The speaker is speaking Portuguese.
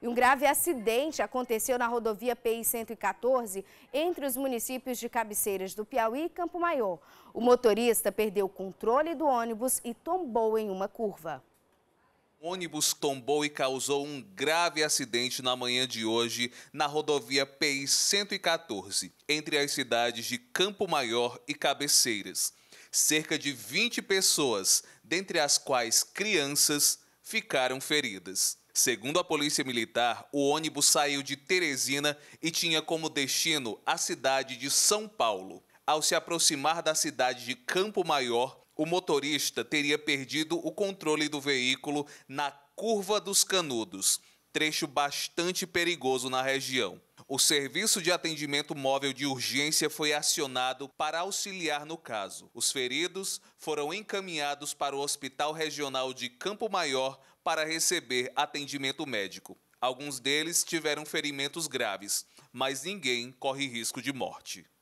E um grave acidente aconteceu na rodovia PI 114 entre os municípios de Cabeceiras do Piauí e Campo Maior. O motorista perdeu o controle do ônibus e tombou em uma curva. O ônibus tombou e causou um grave acidente na manhã de hoje na rodovia PI 114, entre as cidades de Campo Maior e Cabeceiras. Cerca de 20 pessoas, dentre as quais crianças, ficaram feridas. Segundo a Polícia Militar, o ônibus saiu de Teresina e tinha como destino a cidade de São Paulo. Ao se aproximar da cidade de Campo Maior, o motorista teria perdido o controle do veículo na Curva dos Canudos, trecho bastante perigoso na região. O serviço de atendimento móvel de urgência foi acionado para auxiliar no caso. Os feridos foram encaminhados para o Hospital Regional de Campo Maior para receber atendimento médico. Alguns deles tiveram ferimentos graves, mas ninguém corre risco de morte.